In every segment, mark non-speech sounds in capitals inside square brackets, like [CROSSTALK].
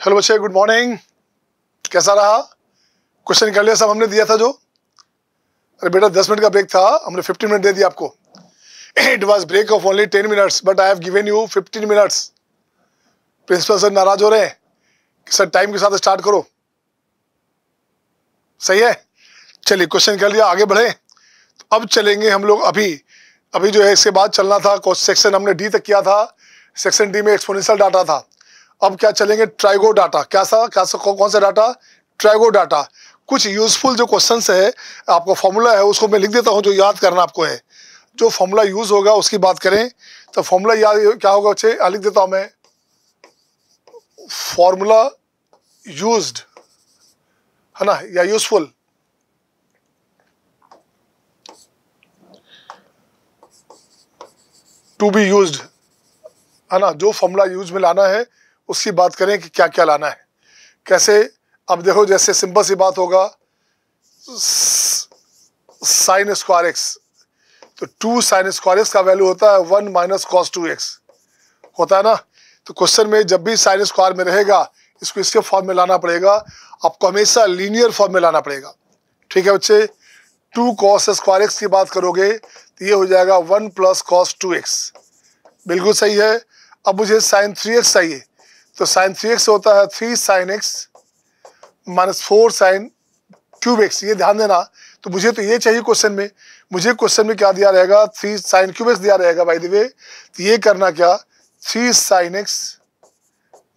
Hello बच्चे good morning कैसा रहा क्वेश्चन कर लिया सब हमने दिया था जो अरे बेटा दस मिनट का ब्रेक था हमने फिफ्टीन मिनट दे दिया आपको it was break of only ten minutes but I have given you fifteen minutes principal sir नाराज हो रहे हैं कि सर टाइम के साथ स्टार्ट करो सही है चलिए क्वेश्चन कर लिया आगे बढ़े तो अब चलेंगे हम लोग अभी अभी जो है इसके बाद चलना था सेक्शन हमने डी तक किया था सेक्शन डी में एक्सपोनेंशियल डाटा था अब क्या चलेंगे ट्राइगो डाटा कैसा कैसा कौन सा डाटा ट्राइगो डाटा कुछ यूजफुल जो क्वेश्चन है आपका फॉर्मूला है उसको मैं लिख देता हूँ जो याद करना आपको है जो फॉर्मूला यूज होगा उसकी बात करें तो फॉर्मूला याद क्या होगा अच्छे लिख देता हूँ मैं फॉर्मूला यूज्ड है ना या यूजफुल टू बी यूज्ड है ना जो फॉर्मूला यूज में लाना है उसकी बात करें कि क्या क्या लाना है कैसे अब देखो जैसे सिंपल सी बात होगा साइन स्क्वायर एक्स तो टू साइन स्क्वायर एक्स का वैल्यू होता है one minus cos two x होता है ना तो क्वेश्चन में जब भी साइन स्क्वायर में रहेगा इसको इसके फॉर्म में लाना पड़ेगा आपको हमेशा लीनियर फॉर्म में लाना पड़ेगा ठीक है बच्चे टू कॉस स्क्वायर एक्स की बात करोगे तो ये हो जाएगा one plus cos two x बिल्कुल सही है अब मुझे साइन थ्री एक्स चाहिए तो साइन थ्री एक्स होता है three sine x minus four sine cube x ये ध्यान देना तो मुझे तो ये चाहिए क्वेश्चन में मुझे क्वेश्चन में क्या दिया रहेगा थ्री साइन क्यूब एक्स दिया रहेगा भाई दिवे तो ये करना क्या three sine x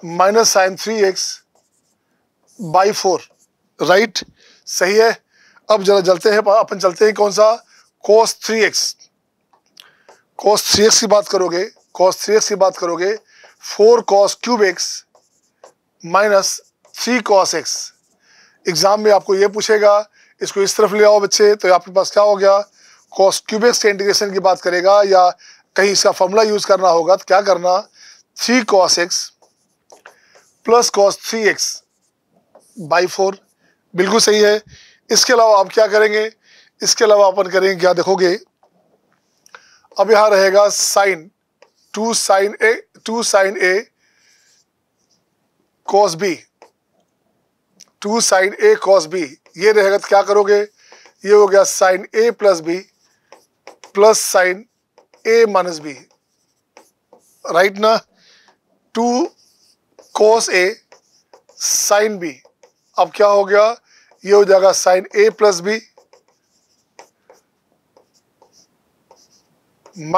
minus sine three x by four right सही है अब जरा चलते हैं अपन चलते हैं कौन सा cos three x cos three x की बात करोगे कोस थ्री एक्स की बात करोगे four cos cube x minus three cos x exam में आपको ये पूछेगा इसको इस तरफ ले आओ बच्चे तो आपके पास क्या हो गया कॉस क्यूब एक्स के इंटीग्रेशन की बात करेगा या कहीं इसका फॉर्मूला यूज़ करना होगा तो क्या करना three cos x plus cos three x by four बिल्कुल सही है इसके अलावा आप क्या करेंगे इसके अलावा अपन करेंगे क्या देखोगे अब यहां रहेगा sine two sine A 2 sin A cos B 2 sin A cos B ये रहेगा तो क्या करोगे ये हो गया साइन ए प्लस बी प्लस साइन ए माइनस बी राइट ना two cos A sine B अब क्या हो गया ये हो जाएगा साइन ए प्लस बी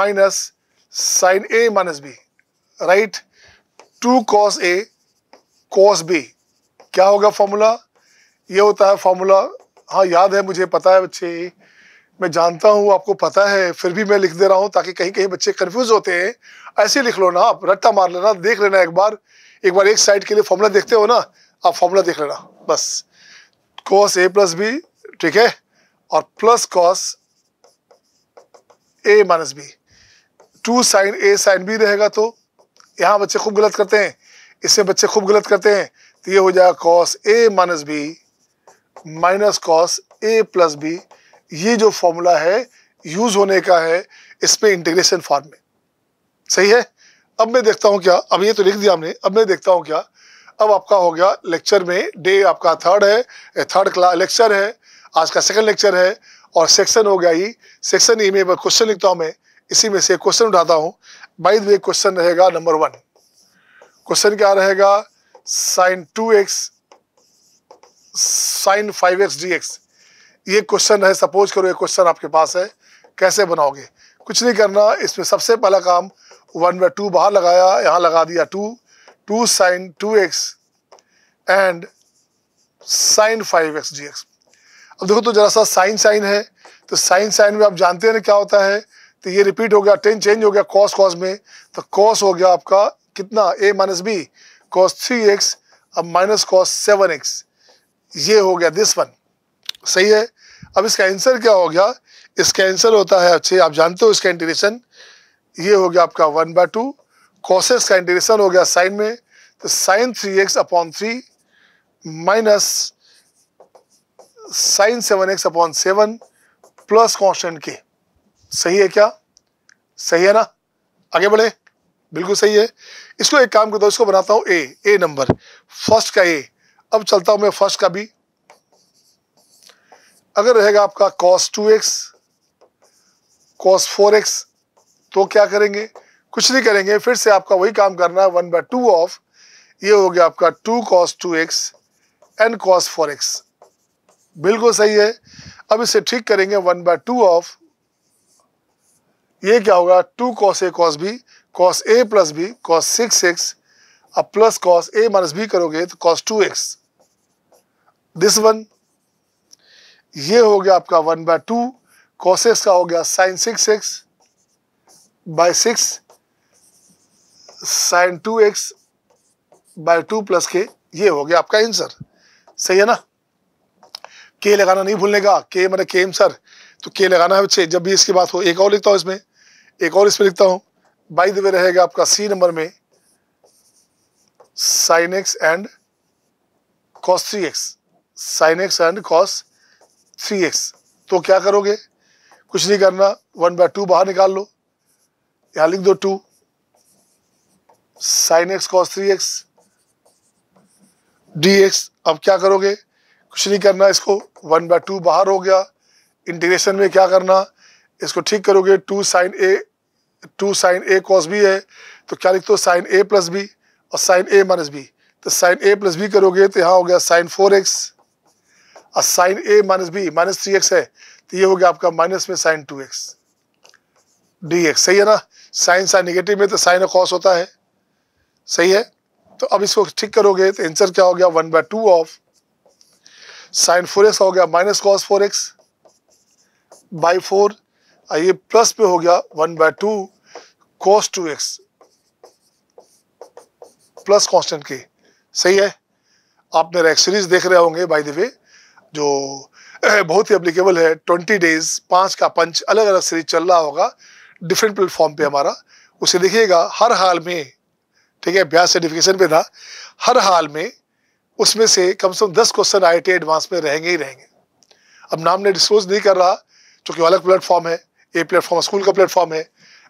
माइनस साइन ए minus B right two cos ए कॉस बी क्या होगा फॉर्मूला ये होता है फॉर्मूला हाँ याद है मुझे पता है बच्चे मैं जानता हूँ आपको पता है फिर भी मैं लिख दे रहा हूँ ताकि कहीं कहीं बच्चे कन्फ्यूज होते हैं ऐसे लिख लो ना आप रट्टा मार लेना देख लेना एक बार एक बार एक साइड के लिए फॉर्मूला देखते हो ना आप फॉर्मूला देख लेना बस कॉस ए प्लस बी ठीक है और plus cos A minus B two sine A sine B रहेगा तो यहाँ बच्चे खूब गलत करते हैं इससे बच्चे खूब गलत करते हैं तो ये हो जाएगा कॉस ए माइनस बी माइनस कॉस ए प्लस बी ये जो फॉर्मूला है यूज होने का है इसमें इंटीग्रेशन फॉर्म में सही है अब मैं देखता हूँ क्या अब ये तो लिख दिया हमने अब मैं देखता हूँ क्या अब आपका हो गया लेक्चर में डे आपका थर्ड है थर्ड क्लास लेक्चर है आज का सेकंड लेक्चर है और सेक्शन हो गया ही सेक्शन ई में क्वेश्चन लिखता हूँ मैं इसी में से क्वेश्चन उठाता हूँ बाई द क्वेश्चन रहेगा नंबर वन क्वेश्चन क्या रहेगा sine two x sine five x d x ये क्वेश्चन है सपोज करो ये क्वेश्चन आपके पास है कैसे बनाओगे कुछ नहीं करना इसमें सबसे पहला काम वन बाय टू बाहर लगाया यहां लगा दिया two two sine two x and sine five x d x अब देखो तो जरा सा साइन साइन है तो साइन साइन में आप जानते हैं ना क्या होता है तो ये रिपीट हो गया टेन चेंज हो गया कॉस कॉस में तो कॉस हो गया आपका कितना A minus B cos three x अब माइनस कॉस सेवन एक्स ये हो गया दिस वन सही है अब इसका आंसर क्या हो गया इसका आंसर होता है अच्छे आप जानते हो इसका इंटीग्रेशन ये हो गया आपका वन बाय टू कॉसेस का इंटीग्रेशन हो गया साइन में तो sine three x upon three minus sine seven x upon seven plus constant के सही है क्या सही है ना आगे बढ़े बिल्कुल सही है इसको एक काम करता हूँ इसको बनाता हूँ ए ए नंबर फर्स्ट का ए अब चलता हूँ मैं फर्स्ट का भी अगर रहेगा आपका cos two x cos four x तो क्या करेंगे कुछ नहीं करेंगे फिर से आपका वही काम करना है वन बाय टू ऑफ ये हो गया आपका two cos two x and cos four x बिल्कुल सही है अब इसे ठीक करेंगे वन बाय टू ऑफ ये क्या होगा टू कॉस ए कॉस बी कॉस ए plus b cos six x अब प्लस कॉस ए माइनस बी करोगे तो cos two x this one ये हो गया आपका one by two cos x का हो गया sine six x by six sine two x by two plus के ये हो गया आपका आंसर सही है ना के लगाना नहीं भूलने का के मैंने के एम सर तो के लगाना है बच्चे जब भी इसकी बात हो एक और लिखता हूँ इसमें एक और इसमें लिखता हूं बाई दे रहेगा आपका सी नंबर में sine x and cos three x sine x and cos three x तो क्या करोगे कुछ नहीं करना वन बाय टू बाहर निकाल लो यहां लिख दो two sine x cos three x d x अब क्या करोगे कुछ नहीं करना इसको वन बाय टू बाहर हो गया इंटीग्रेशन में क्या करना इसको ठीक करोगे two sine a two sine a cos b है तो क्या लिखते हो साइन ए प्लस बी और साइन ए माइनस बी तो साइन ए प्लस बी करोगे तो यहाँ हो गया साइन फोर एक्स और साइन ए minus B minus three x है तो ये हो गया आपका माइनस में sine two x d x सही है ना साइन साइन निगेटिव में तो साइन कॉस होता है सही है तो अब इसको ठीक करोगे तो आंसर क्या हो गया one by two of sine four x हो गया minus cos four x by four आइए प्लस पे हो गया one by two cos two x plus constant के सही है आप मेरा एक सीरीज देख रहे होंगे बाय द वे जो [CLEARS THROAT] बहुत ही अप्लीकेबल है ट्वेंटी डेज पांच का पंच अलग अलग सीरीज चल रहा होगा डिफरेंट प्लेटफॉर्म पे हमारा उसे देखिएगा हर हाल में ठीक है ब्याज सर्टिफिकेशन पे था हर हाल में उसमें से कम से कम दस क्वेश्चन आई एडवांस में रहेंगे ही रहेंगे अब नाम ने डिस्कोज नहीं कर रहा क्योंकि अलग प्लेटफॉर्म है ये प्लेटफॉर्म स्कूल का प्लेटफॉर्म है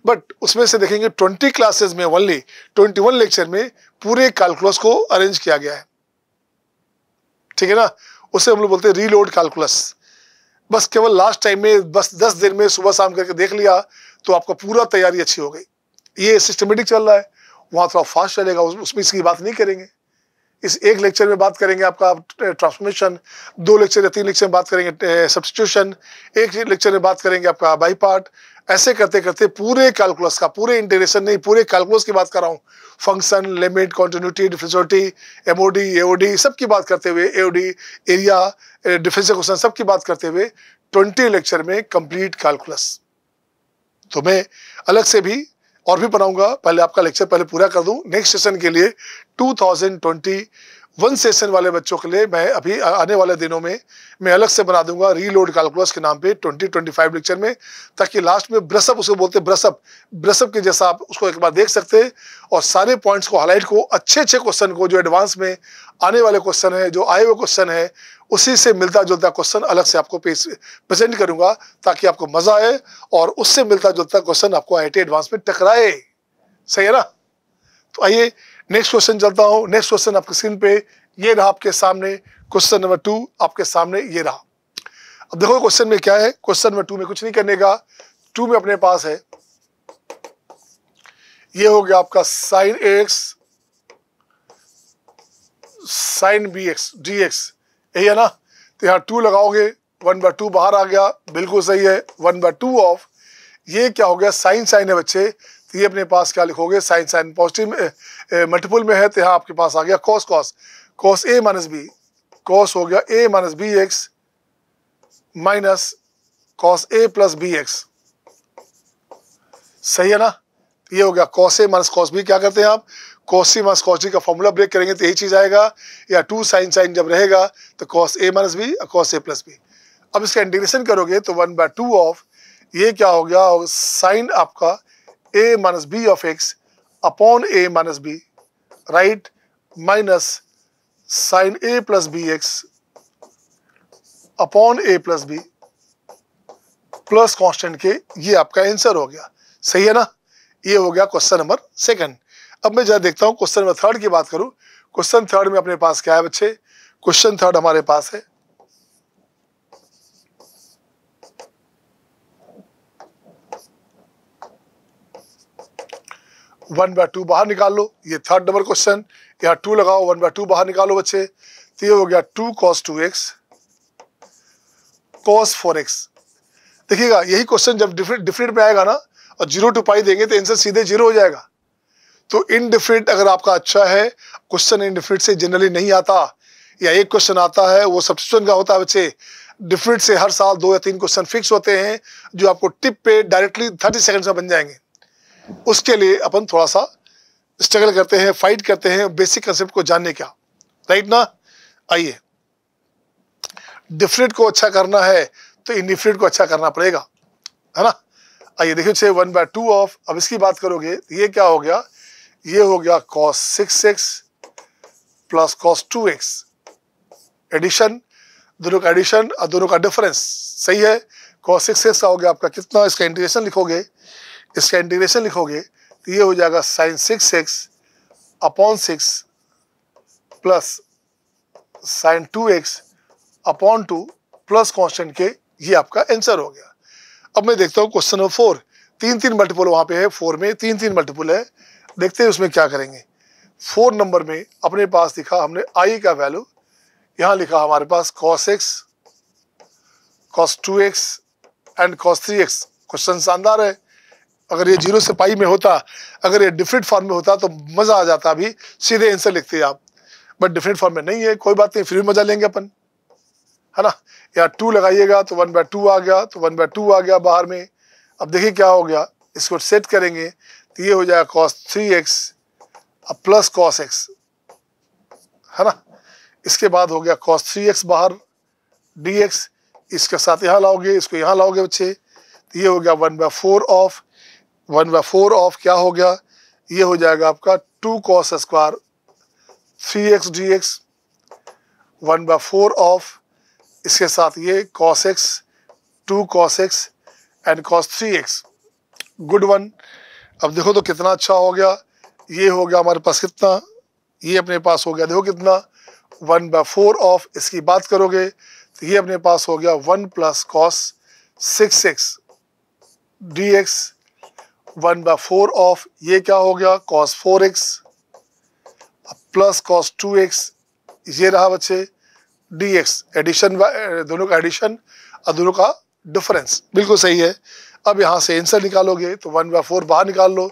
बट उसमें से देखेंगे ट्वेंटी क्लासेज में ओनली ट्वेंटी वन लेक्चर में पूरे कैलकुलस को अरेंज किया गया है ठीक है ना उसे हम लोग बोलते हैं रीलोड कैलकुलस बस केवल लास्ट टाइम में बस दस दिन में सुबह शाम करके देख लिया तो आपका पूरा तैयारी अच्छी हो गई ये सिस्टमेटिक चल रहा है वहां थोड़ा फास्ट चलेगा उसमें इसकी बात नहीं करेंगे इस एक लेक्चर में बात करेंगे आपका ट्रांसफॉर्मेशन दो लेक्चर या तीन लेक्चर में बात करेंगे सब्सटीट्यूशन एक लेक्चर में बात करेंगे आपका बाई पार्ट ऐसे करते करते पूरे कैलकुलस का पूरे इंटीग्रेशन नहीं पूरे कैलकुलस की बात कर रहा हूँ function limit continuity differentiability MOD AOD सब की बात करते हुए एओडी एरिया डिफेंस क्वेश्चन सब की बात करते हुए ट्वेंटी लेक्चर में कंप्लीट कैलकुलस तो मैं अलग से भी और भी बनाऊंगा पहले आपका लेक्चर पहले पूरा कर दूं नेक्स्ट सेशन के लिए 2020 वन सेशन वाले बच्चों के लिए मैं अभी आने वाले दिनों में मैं अलग से बना दूंगा रीलोड कैलकुलस के नाम पे 2025 लेक्चर में ताकि लास्ट में ब्रसअप उसको बोलते ब्रसअप ब्रसअप के जैसा आप उसको एक बार देख सकते हैं और सारे पॉइंट्स को हाईलाइट को अच्छे अच्छे क्वेश्चन को जो एडवांस में आने वाले क्वेश्चन है जो आए हुए क्वेश्चन है उसी से मिलता जुलता क्वेश्चन अलग से आपको प्रेजेंट करूंगा ताकि आपको मजा आए और उससे मिलता जुलता क्वेश्चन आपको आई एडवांस में टकराए सही है ना तो आइए नेक्स्ट क्वेश्चन चलता हूं नेक्स्ट क्वेश्चन आपके स्क्रीन पे ये रहा आपके सामने क्वेश्चन नंबर टू आपके सामने ये रहा अब देखो क्वेश्चन में क्या है क्वेश्चन नंबर टू में कुछ नहीं करने का टू में अपने पास है ये हो गया आपका sine x sine b x d x यही है ना तो यहाँ टू लगाओगे वन बाय टू बाहर आ गया बिल्कुल सही है वन बाय टू ऑफ ये क्या हो गया साइन साइन है बच्चे तो ये अपने पास क्या लिखोगे साइन साइन पॉजिटिव मल्टीपल में है तो यहाँ आपके पास आ गया कॉस कॉस कॉस ए माइनस बी कॉस हो गया a minus b x minus cos A plus b x सही है ना तो ये हो गया कॉस ए माइनस कॉस बी क्या करते हैं आप cos c minus cos d का फॉर्मूला ब्रेक करेंगे तो यही चीज़ आएगा या टू साइन साइन जब रहेगा तो कॉस ए माइनस बी और कॉस ए प्लस बी अब इसका इंटीग्रेशन करोगे तो वन बाय टू ऑफ ये क्या हो गया साइन आपका a minus b of x upon a minus B right minus sine A plus b x upon a plus B plus constant के ये आपका आंसर हो गया सही है ना ये हो गया क्वेश्चन नंबर सेकंड अब मैं जरा देखता हूं क्वेश्चन नंबर थर्ड की बात करूं क्वेश्चन थर्ड में अपने पास क्या है बच्चे क्वेश्चन थर्ड हमारे पास है वन बाय टू बाहर निकाल लो ये थर्ड नंबर क्वेश्चन यहाँ टू लगाओ वन बाय टू बाहर निकालो बच्चे तो ये हो गया two cos two x cos four x देखिएगा यही क्वेश्चन जब डिफरेंट डिफरेंट में आएगा ना और जीरो टू पाई देंगे तो आंसर सीधे जीरो हो जाएगा तो इनडिफरेंट अगर आपका अच्छा है क्वेश्चन इनडिफरेंट से जनरली नहीं आता या एक क्वेश्चन आता है वो सब्सिट्यूशन का होता है बच्चे डिफरेंट से हर साल दो या तीन क्वेश्चन फिक्स होते हैं जो आपको टिप पे डायरेक्टली थर्टी सेकेंड्स में बन जाएंगे उसके लिए अपन थोड़ा सा स्ट्रगल करते हैं फाइट करते हैं बेसिक कंसेप्ट को जानने का राइट ना आइए डिफरेंट को अच्छा करना है तो इनडिफरेंट को अच्छा करना पड़ेगा है ना आइए देखिए छे वन बाय टू ऑफ अब इसकी बात करोगे ये क्या हो गया ये हो गया cos six x plus cos two x addition दोनों का एडिशन और दोनों का डिफरेंस सही है कॉस सिक्स एक्स का हो गया आपका कितना इसका इंटीग्रेशन लिखोगे इसका इंटीग्रेशन लिखोगे तो ये हो जाएगा sine six x upon six plus sine two x upon two plus constant के ये आपका आंसर हो गया अब मैं देखता हूँ क्वेश्चन नंबर फोर तीन तीन मल्टीपल वहाँ पे है फोर में तीन तीन मल्टीपल है देखते हैं उसमें क्या करेंगे फोर नंबर में अपने पास लिखा हमने आई का वैल्यू यहाँ लिखा हमारे पास cos x cos two x and cos three x question शानदार है अगर ये जीरो से पाई में होता अगर ये डिफरेंट फॉर्म में होता तो मज़ा आ जाता अभी सीधे आंसर लिखते आप बट डिफरेंट फॉर्म में नहीं है कोई बात नहीं फिर भी मज़ा लेंगे अपन है ना या टू लगाइएगा तो वन बाय टू आ गया तो वन बाय टू आ गया बाहर में अब देखिए क्या हो गया इसको सेट करेंगे तो ये हो जाएगा कॉस थ्री एक्स अब प्लस कॉस एक्स है ना इसके बाद हो गया कॉस थ्री एक्स बाहर डी एक्स इसके साथ यहाँ लाओगे इसको यहाँ लाओगे बच्चे तो ये हो गया one by four of one by four of क्या हो गया ये हो जाएगा आपका two cos square three x d x one by four of इसके साथ ये cos x two cos x and cos three x good one अब देखो तो कितना अच्छा हो गया ये हो गया हमारे पास कितना ये अपने पास हो गया देखो कितना वन बाय फोर ऑफ इसकी बात करोगे तो ये अपने पास हो गया one plus cos six x d x one by four of ये क्या हो गया cos four x plus cos two x ये रहा बच्चे डी एक्स एडिशन दोनों का एडिशन और दोनों का डिफरेंस बिल्कुल सही है अब यहाँ से आंसर निकालोगे तो वन बाई फोर बाहर निकाल लो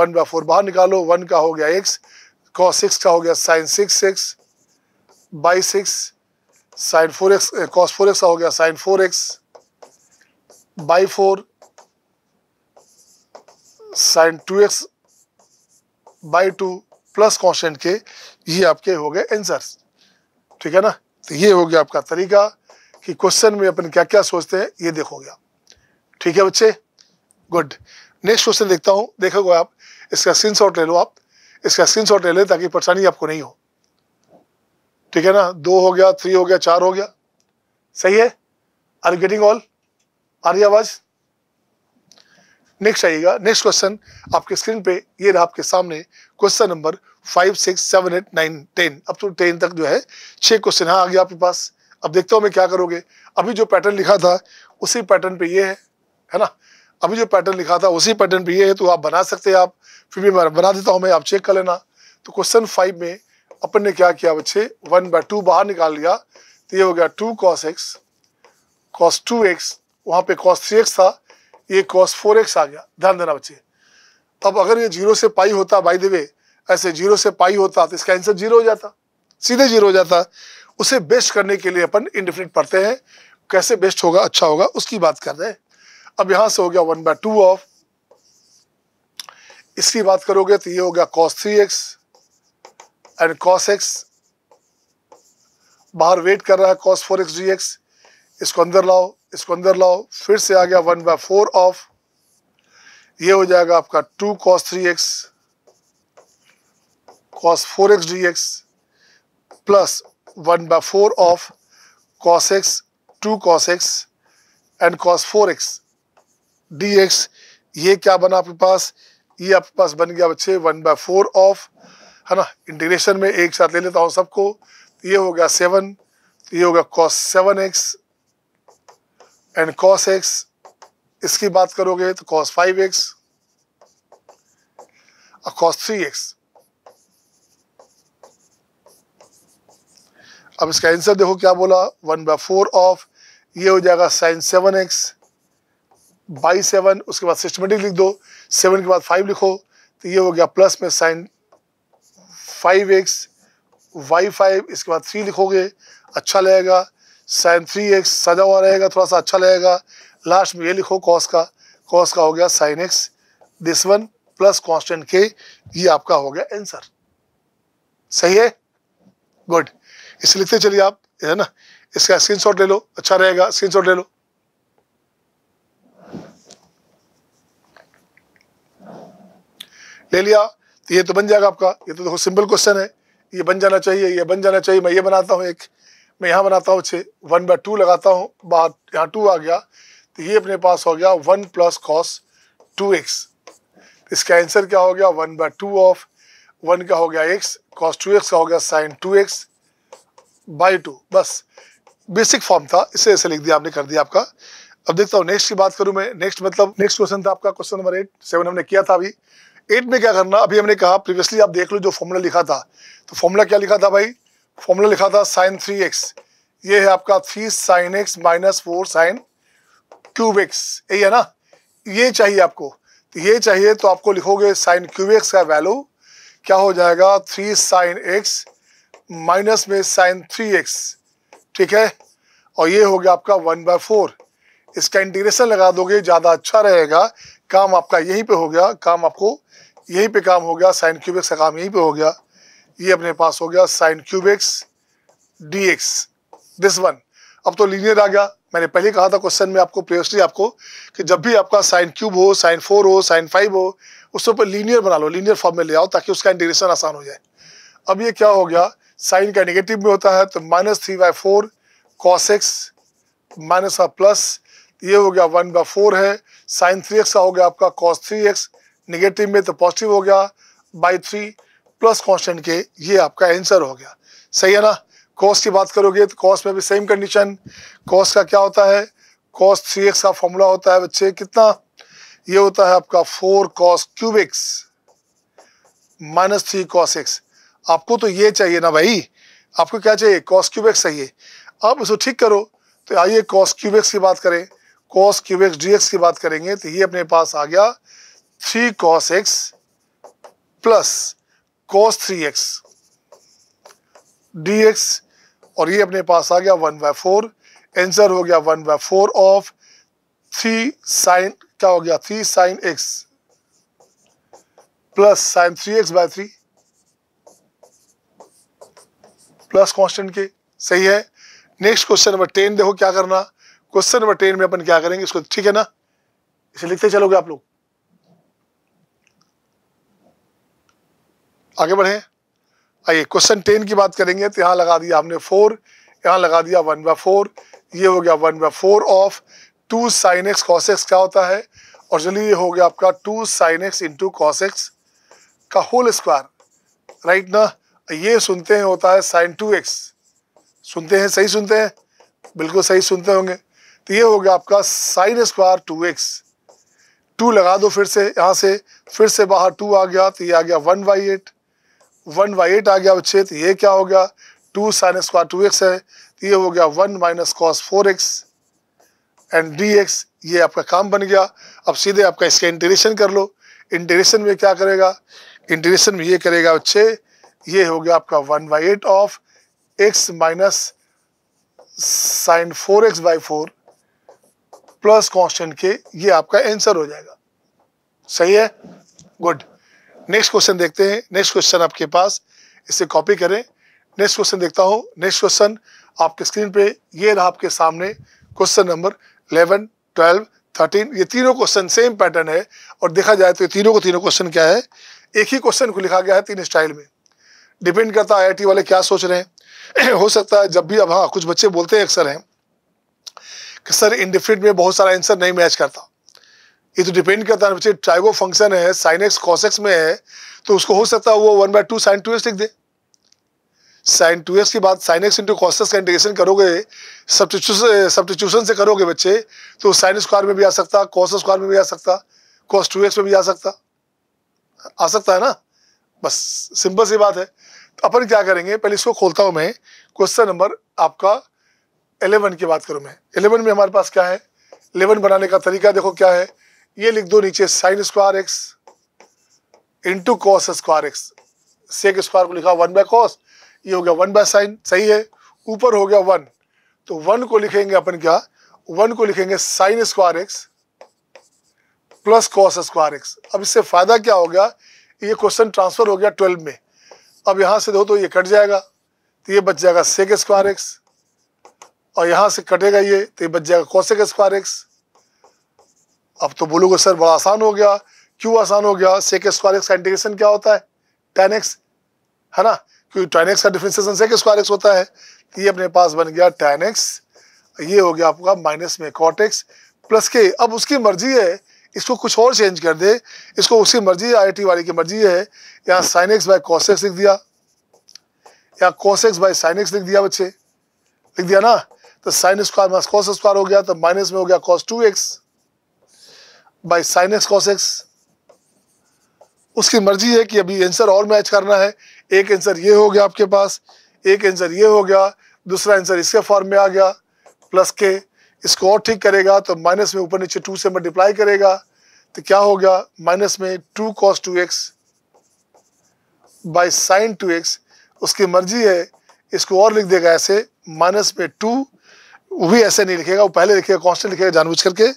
वन बाय फोर बाहर निकालो वन का हो गया एक्स कॉस सिक्स का हो गया sine six x by six sine four x cos four x का हो गया sine four x by four sine two x by two plus constant के ये आपके हो गए एंसर ठीक है ना तो ये हो गया आपका तरीका कि क्वेश्चन में अपन क्या क्या सोचते हैं ये देखोगे आप ठीक है बच्चे गुड नेक्स्ट क्वेश्चन देखता हूँ देखोगे आप इसका स्क्रीन शॉट ले लो आप इसका स्क्रीन शॉट ले लें ताकि परेशानी आपको नहीं हो ठीक है ना दो हो गया थ्री हो गया चार हो गया सही है आर गेटिंग ऑल आ रही आवाज़ नेक्स्ट आइएगा नेक्स्ट क्वेश्चन आपके स्क्रीन पे ये रहा आपके सामने question number five six seven eight nine ten अब तो टेन तक जो है छः क्वेश्चन हाँ आ गया आपके पास अब देखता हूँ मैं क्या करोगे अभी जो पैटर्न लिखा था उसी पैटर्न पे ये है है ना अभी जो पैटर्न लिखा था उसी पैटर्न पे ये है तो आप बना सकते हैं आप फिर भी मैं बना देता हूँ मैं आप चेक कर लेना तो क्वेश्चन फाइव में अपन ने क्या किया बच्चे वन बाय टू बाहर निकाल लिया तो ये हो गया two cos x cos two x वहाँ पे कॉस थ्री एक्स था ये कॉस फोर एक्स आ गया ध्यान देना बच्चे अब अगर ये जीरो से पाई होता बाय द वे ऐसे जीरो से पाई होता तो इसका आंसर जीरो हो जाता सीधे जीरो हो जाता उसे बेस्ट करने के लिए अपन इंडिफिनिट पढ़ते हैं कैसे बेस्ट होगा अच्छा होगा उसकी बात कर रहे हैं अब यहां से हो गया वन बाय टू ऑफ इसकी बात करोगे तो ये हो गया cos three x and cos x बाहर वेट कर रहा है cos four x d x इसको अंदर लाओ इसको अंदर लाओ फिर से आ गया वन बाय फोर ऑफ ये हो जाएगा आपका two cos three x cos four x d x plus one by four of cos x two cos x and cos four x d x ये क्या बना आपके पास ये आपके पास बन गया बच्चे वन बाय फोर ऑफ है ना इंटीग्रेशन में एक साथ ले लेता हूँ सबको ये हो गया सेवन ये हो गया cos seven x and cos x इसकी बात करोगे तो कॉस फाइव एक्स और कॉस थ्री एक्स अब इसका आंसर देखो क्या बोला वन बाय फोर ऑफ ये हो जाएगा sine seven x by seven उसके बाद सिस्टमेटिक लिख दो सेवन के बाद फाइव लिखो तो ये हो गया प्लस में sine five x by five इसके बाद थ्री लिखोगे अच्छा लगेगा साइन थ्री एक्स सजा हुआ रहेगा थोड़ा सा अच्छा लगेगा लास्ट में ये लिखो कॉस का कॉस का हो गया sine x this one plus constant के ये आपका हो गया आंसर सही है गुड इसे लिखते चलिए आप है ना इसका स्क्रीनशॉट ले लो अच्छा रहेगा स्क्रीनशॉट ले लो ले लिया तो ये तो बन जाएगा आपका ये तो देखो सिंपल क्वेश्चन है ये बन जाना चाहिए ये बन जाना चाहिए मैं ये बनाता हूँ एक मैं यहाँ बनाता हूँ छः वन बाय टू लगाता हूँ बाद यहाँ टू आ गया तो ये अपने पास हो गया one plus cos two x इसका आंसर क्या हो गया one by two of one का हो गया एक्स कॉस टू एक्स का हो गया sine two x by two बस बेसिक फॉर्म था इसे ऐसे लिख दिया आपने कर दिया आपका अब देखता हूँ नेक्स्ट की बात करूँ मैं नेक्स्ट मतलब नेक्स्ट क्वेश्चन था आपका क्वेश्चन नंबर एट सेवन हमने किया था अभी एट में क्या करना अभी हमने कहा प्रीवियसली आप देख लो जो फॉर्मूला लिखा था तो फॉर्मूला क्या लिखा था भाई फॉर्मूला लिखा था साइन थ्री एक्स ये है आपका three sine x minus four sine cube x यही है ना ये चाहिए आपको तो ये चाहिए तो आपको लिखोगे साइन क्यूब एक्स का वैल्यू क्या हो जाएगा थ्री साइन एक्स माइनस में साइन थ्री एक्स ठीक है और ये हो गया आपका वन बाय फोर इसका इंटीग्रेशन लगा दोगे ज़्यादा अच्छा रहेगा काम आपका यहीं पे हो गया काम आपको यहीं पे काम हो गया साइन क्यूबिक्स का काम यहीं पे हो गया ये अपने पास हो गया sine cube x d x this one अब तो लीनियर आ गया मैंने पहले कहा था क्वेश्चन में आपको प्रियसली आपको कि जब भी आपका साइन क्यूब हो साइन फोर हो साइन फाइव हो उसके पर लीनियर बना लो लीनियर फॉर्म में ले आओ ताकि उसका इंटीग्रेशन आसान हो जाए अब ये क्या हो गया साइन का नेगेटिव में होता है तो minus three by four cos x minus का प्लस ये हो गया वन बाई फोर है साइन थ्री एक्स का हो गया आपका कॉस थ्री एक्स निगेटिव में तो पॉजिटिव हो गया बाई थ्री प्लस कॉन्स्टेंट के ये आपका आंसर हो गया सही है ना कॉस की बात करोगे तो कॉस में भी सेम कंडीशन कॉस का क्या होता है कॉस थ्री एक्स का फॉर्मूला होता है बच्चे कितना ये होता है आपका four cos cube x minus three cos x आपको तो ये चाहिए ना भाई आपको क्या चाहिए कॉस क्यूबिक्स चाहिए आप इसको ठीक करो तो आइए कॉस क्यूबिक्स की बात करें कॉस क्यूबिक्स डी की बात करेंगे तो ये अपने पास आ गया three cos x plus three x d x और ये अपने पास आ गया वन बाय फोर एंसर हो गया one by four of three sine क्या हो गया three sine x plus sine three x by three plus constant के सही है नेक्स्ट क्वेश्चन नंबर टेन देखो क्या करना क्वेश्चन नंबर टेन में अपन क्या करेंगे इसको ठीक है ना इसे लिखते चलोगे आप लोग आगे बढ़े आइए क्वेश्चन टेन की बात करेंगे तो यहाँ लगा दिया हमने फोर यहाँ लगा दिया वन बाय फोर ये हो गया one by four of two sine x cos x क्या होता है और चलिए ये हो गया आपका two sine x into cos x का होल स्क्वायर राइट ना ये सुनते हैं होता है साइन टू एक्स सुनते हैं सही सुनते हैं बिल्कुल सही सुनते होंगे तो ये हो गया आपका sine square two x two लगा दो फिर से यहाँ से फिर से बाहर टू आ गया तो ये आ गया one by eight one by eight आ गया उच्छेद ये क्या हो गया two sine square two x है तो ये हो गया one minus cos four x and d x ये आपका काम बन गया अब सीधे आपका इसका इंटीग्रेशन कर लो इंटीग्रेशन में क्या करेगा इंटीग्रेशन में ये करेगा छः ये हो गया आपका one by eight of x minus sine four x by four plus constant के ये आपका आंसर हो जाएगा सही है गुड नेक्स्ट क्वेश्चन देखते हैं नेक्स्ट क्वेश्चन आपके पास इसे कॉपी करें नेक्स्ट क्वेश्चन देखता हूँ नेक्स्ट क्वेश्चन आपके स्क्रीन पे ये रहा आपके सामने क्वेश्चन नंबर इलेवन 12, 13 ये तीनों क्वेश्चन सेम पैटर्न है और देखा जाए तो ये तीनों को तीनों क्वेश्चन क्या है एक ही क्वेश्चन को लिखा गया है तीन स्टाइल में डिपेंड करता है आई वाले क्या सोच रहे हैं [CLEARS THROAT] हो सकता है जब भी अब हाँ कुछ बच्चे बोलते हैं अक्सर हैं कि सर इनडिफिनिट में बहुत सारा आंसर नहीं मैच करता ये तो डिपेंड करता है बच्चे ट्राइगो फंक्शन है साइन एक्स कॉस एक्स में है तो उसको हो सकता है वो one by two sine two x लिख दे साइन टू एक्स के बाद साइन एक्स इंटू कॉस का इंटीग्रेशन करोगे सब्सटीट्यूशन से करोगे बच्चे तो साइन स्क्वायर में भी आ सकता कॉस स्क्वायर में भी आ सकता कॉस टू एक्स में भी आ सकता आ सकता है ना बस सिंपल सी बात है तो अपन क्या करेंगे पहले इसको खोलता हूँ मैं क्वेश्चन नंबर आपका एलेवन की बात करूँ मैं एलेवन में हमारे पास क्या है एलेवन बनाने का तरीका देखो क्या है ये लिख दो नीचे sine square x into cos square x sec square को लिखा वन बाय कॉस ये हो गया वन बाय साइन सही है ऊपर हो गया वन तो वन को लिखेंगे अपन क्या वन को लिखेंगे sine square x plus cos square x अब इससे फ़ायदा क्या हो गया ये क्वेश्चन ट्रांसफ़र हो गया ट्वेल्व में अब यहाँ से दो तो ये कट जाएगा तो ये बच जाएगा सेक स्क्वायर एक्स और यहाँ से कटेगा ये तो ये बच जाएगा कॉसेक स्क्वायर एक्स अब तो बोलोगे सर बड़ा आसान हो गया क्यों आसान हो गया सेक स्क्वायर एक्स का इंटीग्रेशन क्या होता है टेन एक्स है ना क्योंकि टेन एक्स का डिफ्रेंसिएशन सेक स्क्वायर एक्स होता है तो ये अपने पास बन गया टेन एक्स ये हो गया आपका माइनस में कॉट एक्स प्लस के अब उसकी मर्जी है इसको कुछ और चेंज कर दे इसको उसकी मर्जी है आई वाले की मर्जी है यहाँ sine x by cos x लिख दिया या cos x by sine x लिख दिया बच्चे लिख दिया ना तो sine square minus cos square हो गया तो माइनस में हो गया cos two x by sine x cos x उसकी मर्जी है कि अभी आंसर और मैच करना है एक आंसर ये हो गया आपके पास एक आंसर ये हो गया दूसरा आंसर इसके फॉर्म में आ गया प्लस के इसको और ठीक करेगा तो माइनस में ऊपर नीचे टू से मल्टीप्लाई करेगा तो क्या हो गया माइनस में two cos two x by sine two x उसकी मर्जी है इसको और लिख देगा ऐसे माइनस में टू वो भी ऐसे नहीं लिखेगा वो पहले लिखेगा कॉन्स्टेंट लिखेगा जानबूझ करके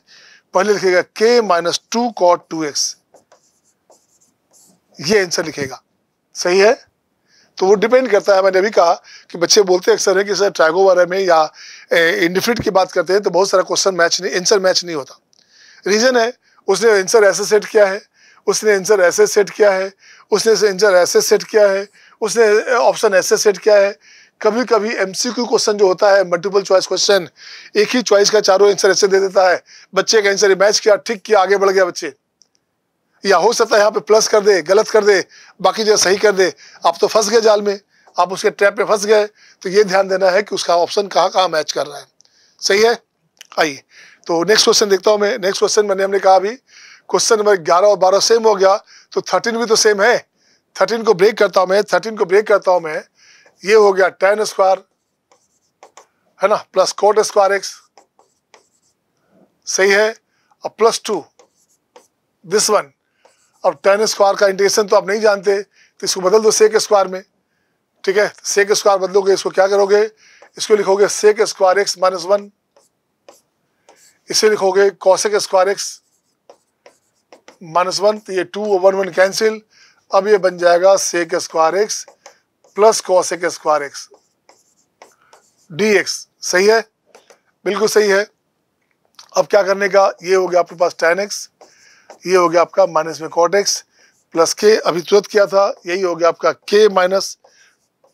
पहले लिखेगा के minus two cot two x ये आंसर लिखेगा सही है तो वो डिपेंड करता है मैंने अभी कहा कि बच्चे बोलते अक्सर है कि सर ट्रैगो बारे में या इंडिफिनिट की बात करते हैं तो बहुत सारा क्वेश्चन मैच नहीं आंसर मैच नहीं होता रीज़न है उसने आंसर ऐसे सेट किया है उसने आंसर ऐसे सेट किया है उसने आंसर ऐसे सेट किया है उसने ऑप्शन ऐसे सेट किया है कभी कभी एमसीक्यू क्वेश्चन जो होता है मल्टीपल चॉइस क्वेश्चन एक ही चॉइस का चारों आंसर ऐसे दे देता है बच्चे का आंसर मैच किया ठीक किया आगे बढ़ गया बच्चे या हो सकता है यहाँ पे प्लस कर दे गलत कर दे बाकी जो सही कर दे आप तो फंस गए जाल में आप उसके ट्रैप में फंस गए तो ये ध्यान देना है कि उसका ऑप्शन कहाँ कहाँ मैच कर रहा है सही है आइए तो नेक्स्ट क्वेश्चन देखता हूँ मैं नेक्स्ट क्वेश्चन मैंने हमने कहा अभी क्वेश्चन नंबर ग्यारह और बारह सेम हो गया तो थर्टीन भी तो सेम है थर्टीन को ब्रेक करता हूँ मैं थर्टीन को ब्रेक करता हूँ मैं ये हो गया टेन स्क्वायर है ना प्लस कोट स्क्वायर एक्स सही है अब प्लस टू दिस वन अब टेन स्क्वायर का इंटीग्रेशन तो आप नहीं जानते तो इसको बदल दो सेक स्क्वायर में ठीक है सेक स्क्वायर बदलोगे इसको क्या करोगे इसको लिखोगे sec square x minus one इसे लिखोगे cosec square x minus one तो ये टू वन वन कैंसिल अब ये बन जाएगा sec square x plus cosec square x d x सही है बिल्कुल सही है अब क्या करने का ये हो गया आपके पास टेन एक्स ये हो गया आपका माइनस में कॉट एक्स प्लस के अभी तुरंत किया था यही हो गया आपका के minus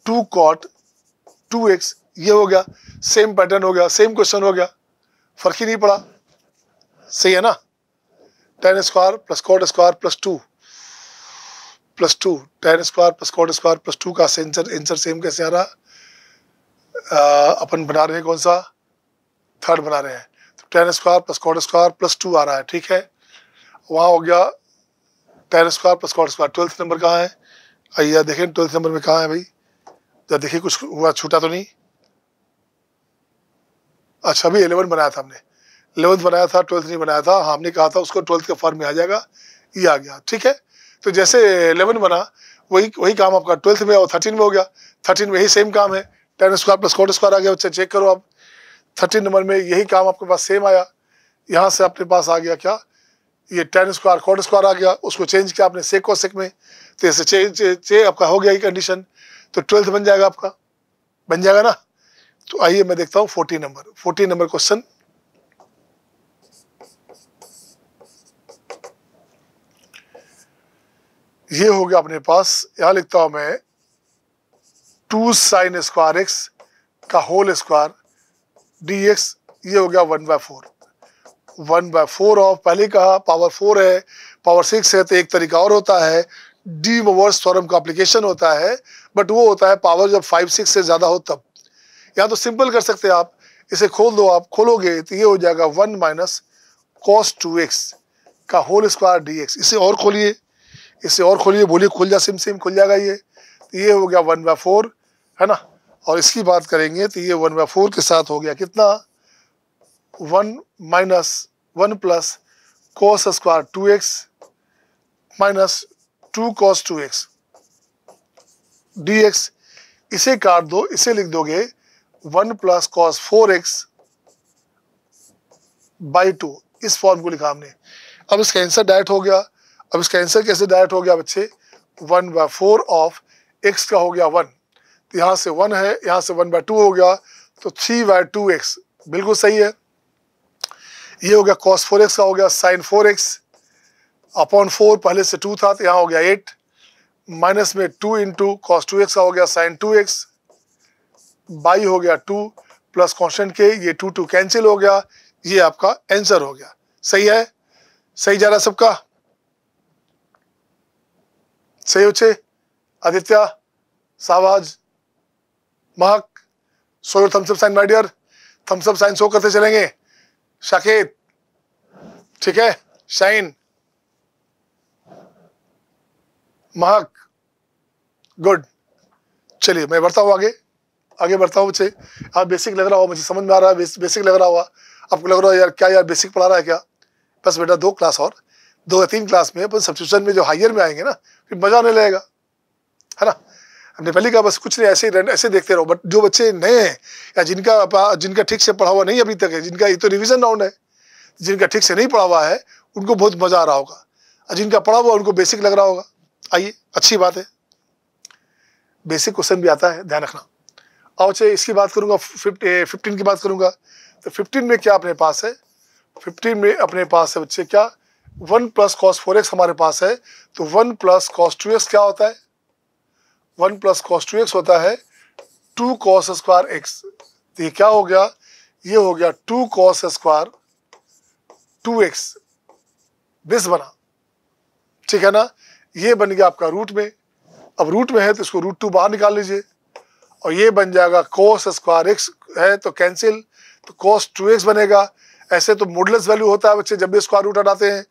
two cot two x ये हो गया सेम पैटर्न हो गया सेम क्वेश्चन हो गया फर्क ही नहीं पड़ा सही है ना tan square plus cot square plus two plus two tan square plus cot square plus two का सेंसर एंसर सेम कैसे आ रहा uh, अपन बना रहे हैं कौन सा थर्ड बना रहे हैं तो tan square plus cot square plus two आ रहा है ठीक है वहाँ हो गया tan square plus cot square twelfth number कहाँ है आइए देखें ट्वेल्थ नंबर में कहाँ है भाई जब देखिए कुछ हुआ छूटा तो नहीं अच्छा अभी एलेवन बनाया था हमने इलेवंथ बनाया था ट्वेल्थ नहीं बनाया था हमने कहा था उसको ट्वेल्थ के फॉर्म में आ जाएगा ये आ गया ठीक है तो जैसे इलेवन बना वही वही काम आपका ट्वेल्थ में और थर्टीन में हो गया थर्टीन में यही सेम काम है tan square plus cot square आ गया उससे चेक करो आप थर्टीन नंबर में यही काम आपके पास सेम आया यहाँ से आपके पास आ गया क्या ये टेन स्क्वायर कोट स्क्वायर आ गया उसको चेंज किया आपने सेक और सेक में तो ऐसे चेंज चे आपका हो गया ये कंडीशन तो ट्वेल्थ बन जाएगा आपका बन जाएगा ना तो आइए मैं देखता हूँ fourteen number fourteen number question ये हो गया अपने पास यहाँ लिखता हूं मैं टू साइन स्क्वायर एक्स का होल स्क्वायर डी एक्स ये हो गया one by four one by four of पहले कहा पावर फोर है पावर सिक्स है तो एक तरीका और होता है डी मोवर्स फॉरम का अप्लीकेशन होता है बट वो होता है पावर जब फाइव सिक्स से ज़्यादा हो तब या तो सिंपल कर सकते हैं आप इसे खोल दो आप खोलोगे तो ये हो जाएगा one minus cos two x का होल स्क्वायर डी एक्स इसे और खोलिए इससे और खोलिए बोलिए खुल जा सिम सिम खुल जाएगा ये तो ये हो गया वन बाय फोर है ना और इसकी बात करेंगे तो ये वन बाय फोर के साथ हो गया कितना one minus one plus cos square two x minus two cos two x d x इसे काट दो इसे लिख दोगे one plus cos four x by two इस फॉर्म को लिखा हमने अब इसका आंसर डायरेक्ट हो गया अब इसका आंसर कैसे डायरेक्ट हो गया बच्चे one by four of x का हो गया वन तो यहाँ से वन है यहाँ से वन बाय टू हो गया तो थ्री बाय टू एक्स बिल्कुल सही है ये हो गया कॉस फोर एक्स का हो गया sine four x upon four पहले से टू था तो यहाँ हो गया एट माइनस में two into cos two x का हो गया साइन टू एक्स बाई हो गया टू प्लस कॉन्स्टेंट के ये टू टू कैंसिल हो गया ये आपका आंसर हो गया सही है सही जा रहा सबका सही हो आदित्य सावाज Mahak so your thumbs up sign my dear. Thumbs up sign करते चलेंगे. शाकेत ठीक है? शाइन महक गुड चलिए मैं बढ़ता हूँ आगे आगे बढ़ता हूँ मुझे आप हाँ, बेसिक लग रहा हो मुझे समझ में आ रहा है बेसिक लग रहा हुआ आपको लग रहा है यार क्या यार बेसिक पढ़ा रहा है क्या बस बेटा दो क्लास और दो या तीन क्लास में अपन सब्सक्रिप्शन में जो हायर में आएंगे ना फिर मज़ा आने लगेगा है ना हमने पहले कहा बस कुछ नहीं ऐसे ही ऐसे देखते रहो बट जो बच्चे नए हैं या जिनका जिनका ठीक से पढ़ा हुआ नहीं अभी तक है जिनका ये तो रिविजन राउंड है जिनका ठीक से नहीं पढ़ा हुआ है उनको बहुत मज़ा आ रहा होगा और जिनका पढ़ा हुआ उनको बेसिक लग रहा होगा आइए अच्छी बात है बेसिक क्वेश्चन भी आता है ध्यान रखना और चाहे अच्छा, इसकी बात करूंगा फिफ्टीन eh, की बात करूंगा तो फिफ्टीन में क्या अपने पास है फिफ्टीन में अपने पास है बच्चे क्या one plus cos four x हमारे पास है तो one plus cos two x क्या होता है one plus cos two x होता है टू कॉस स्क्वायर एक्स तो ये क्या हो गया ये हो गया two cos square two x बिस बना ठीक है ना ये बन गया आपका रूट में अब रूट में है तो इसको रूट टू बाहर निकाल लीजिए और ये बन जाएगा कोस स्क्वायर एक्स है तो कैंसिल तो कॉस टू एक्स बनेगा ऐसे तो मोडलेस वैल्यू होता है बच्चे जब भी स्क्वायर रूट हटाते हैं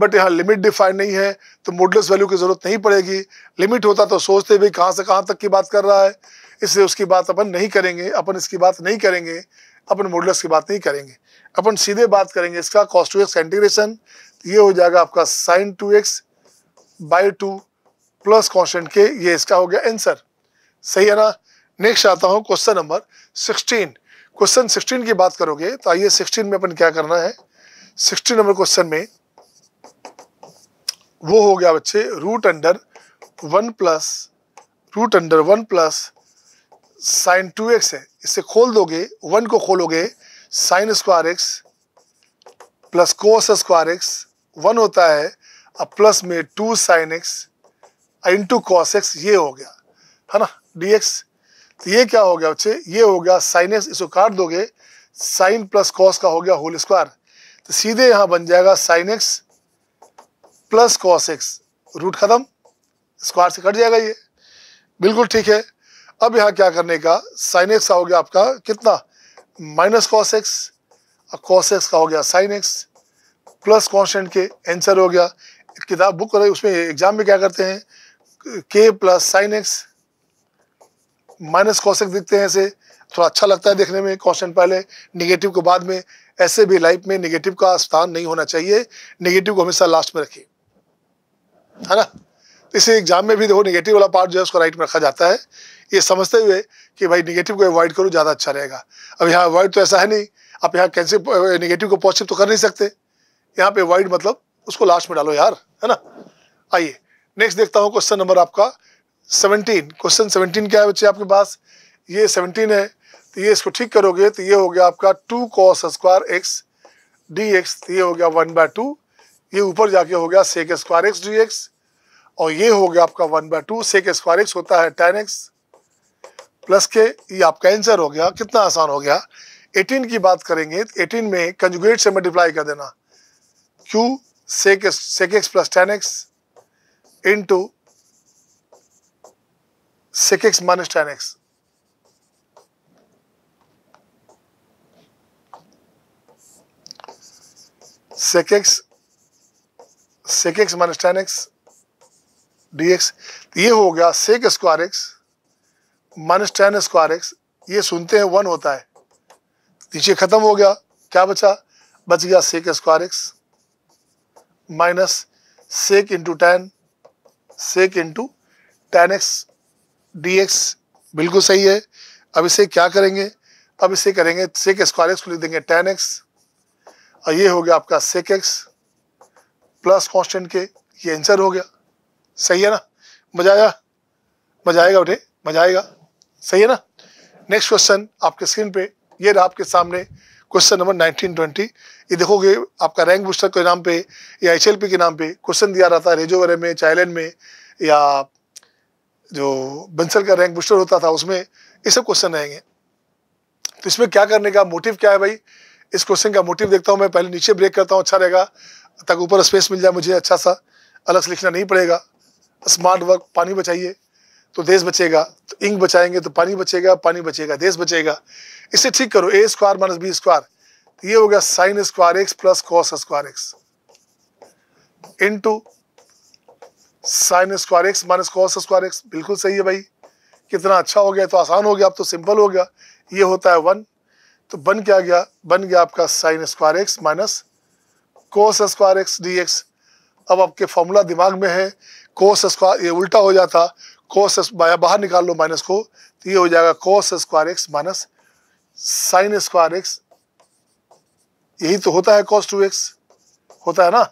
बट यहाँ लिमिट डिफाइन नहीं है तो मोडलेस वैल्यू की ज़रूरत नहीं पड़ेगी लिमिट होता तो सोचते भाई कहाँ से कहाँ तक की बात कर रहा है इसलिए उसकी बात अपन नहीं करेंगे अपन इसकी बात नहीं करेंगे अपन मोडलेस की बात नहीं करेंगे अपन सीधे बात करेंगे इसका कॉस टू एक्स इंटीग्रेशन ये हो जाएगा आपका sine two x by two plus constant के ये इसका हो गया आंसर सही है ना नेक्स्ट आता हूँ question number sixteen question sixteen की बात करोगे तो आइए सिक्सटीन में अपन क्या करना है सिक्सटीन नंबर क्वेश्चन में वो हो गया बच्चे root under one plus root under one plus sine two x है इसे खोल दोगे वन को खोलोगे sine square x plus cos square x one होता है अब प्लस में two sine x into cos x ये हो गया है ना डी एक्स तो ये क्या हो गया बच्चे ये हो गया साइन एक्स इसको काट दोगे साइन प्लस कॉस का हो गया होल स्क्वायर तो सीधे यहाँ बन जाएगा sine x plus cos x root खत्म स्क्वायर से कट जाएगा ये बिल्कुल ठीक है अब यहाँ क्या करने का साइन एक्स का हो गया आपका कितना माइनस कॉस एक्स और कॉस एक्स का हो गया साइन एक्स प्लस कॉन्स्टेंट के आंसर हो गया किताब बुक कर उसमें एग्जाम में क्या करते हैं के plus sine x minus cosec दिखते हैं ऐसे थोड़ा अच्छा लगता है देखने में कौशन पहले निगेटिव के बाद में ऐसे भी लाइफ में निगेटिव का स्थान नहीं होना चाहिए निगेटिव को हमेशा लास्ट में रखिए है ना इसे एग्जाम में भी देखो निगेटिव वाला पार्ट जो है उसको राइट में रखा जाता है ये समझते हुए कि भाई निगेटिव को अवॉइड करो ज़्यादा अच्छा रहेगा अब यहाँ अवॉइड तो ऐसा है नहीं आप यहाँ कैंसिल निगेटिव को पॉजिटिव तो कर नहीं सकते यहाँ पे अवॉइड मतलब उसको लास्ट में डालो यार है ना आइए नेक्स्ट देखता हूँ क्वेश्चन नंबर आपका सेवनटीन क्वेश्चन सेवनटीन क्या है बच्चे आपके पास ये सेवनटीन है तो ये इसको ठीक करोगे तो ये हो गया आपका two cos square x d x ये हो गया वन बाय टू ये ऊपर जाके हो गया sec square x d x और ये हो गया आपका one by two sec square x होता है टेन एक्स प्लस के ये आपका आंसर हो गया कितना आसान हो गया एटीन की बात करेंगे तो एटीन में कंजुगेट से मल्टीप्लाई कर देना क्यू sec sec x plus tan x in two six x minus tan x sec x sec x minus tan x d x ये हो गया sec square x minus tan square x ये सुनते हैं वन होता है नीचे खत्म हो गया क्या बचा बच गया sec square x minus sec into tan sec into tan x d x बिल्कुल सही है अब इसे क्या करेंगे अब इसे करेंगे सेक स्क्वायर एक्स को लिख देंगे टेन एक्स और ये हो गया आपका सेक एक्स प्लस कॉन्स्टेंट के ये आंसर हो गया सही है ना मजा आया मजा आएगा उठे मजा आएगा सही है ना नेक्स्ट क्वेश्चन आपके स्क्रीन पे ये रहा आपके सामने क्वेश्चन नंबर 1920 ये देखोगे आपका रैंक बूस्टर के नाम पे या एच के नाम पे क्वेश्चन दिया रहता है रेजोवरे में चाइलैंड में या जो बंसल का रैंक बुस्टर होता था उसमें ये सब क्वेश्चन आएंगे तो इसमें क्या करने का मोटिव क्या है भाई इस क्वेश्चन का मोटिव देखता हूँ मैं पहले नीचे ब्रेक करता हूँ अच्छा रहेगा ताकि ऊपर स्पेस मिल जाए मुझे अच्छा सा अलग से लिखना नहीं पड़ेगा स्मार्ट वर्क पानी बचाइए तो देश बचेगा तो इंक बचाएंगे तो पानी बचेगा पानी बचेगा देश बचेगा इसे ठीक करो a square minus b square ये हो गया sine square x plus cos square x into sine square x minus cos square x बिल्कुल सही है भाई कितना अच्छा हो गया तो आसान हो गया अब तो सिंपल हो गया ये होता है वन तो बन क्या गया बन गया आपका sine square x minus cos square x d x अब आपके फॉर्मूला दिमाग में है कोस स्क्वायर ये उल्टा हो जाता कोस बाहर निकाल लो माइनस को तो ये हो जाएगा cos square x minus sine square x यही तो होता है कॉस टू एक्स होता है ना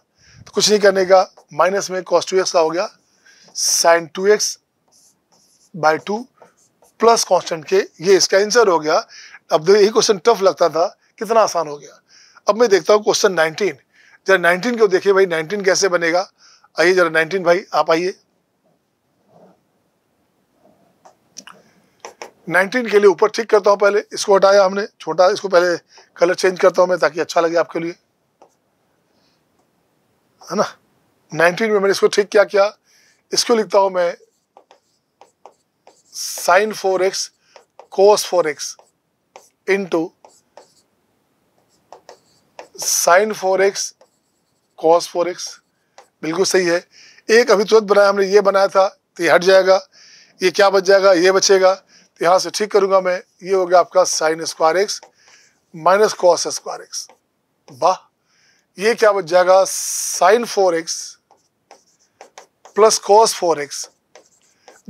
तो कुछ नहीं करने का माइनस में कॉस टू का हो गया sine two x by two plus constant के ये इसका आंसर हो गया अब यही क्वेश्चन टफ लगता था कितना आसान हो गया अब मैं देखता हूँ क्वेश्चन नाइनटीन जरा नाइनटीन को देखिए भाई नाइनटीन कैसे बनेगा आइए जरा नाइनटीन भाई आप आइए नाइनटीन के लिए ऊपर ठीक करता हूँ पहले इसको हटाया हमने छोटा इसको पहले कलर चेंज करता हूँ मैं ताकि अच्छा लगे आपके लिए है ना 19 में मैंने इसको ठीक क्या किया इसको लिखता हूं मैं sine four x cos four x into sine four x cos four x बिल्कुल सही है एक अभी तुरंत बनाया हमने ये बनाया था तो ये हट जाएगा ये क्या बच जाएगा ये बचेगा तो यहाँ से ठीक करूँगा मैं ये हो गया आपका sine square x minus cos square x वाह ये क्या बच जाएगा sine four x plus cos four x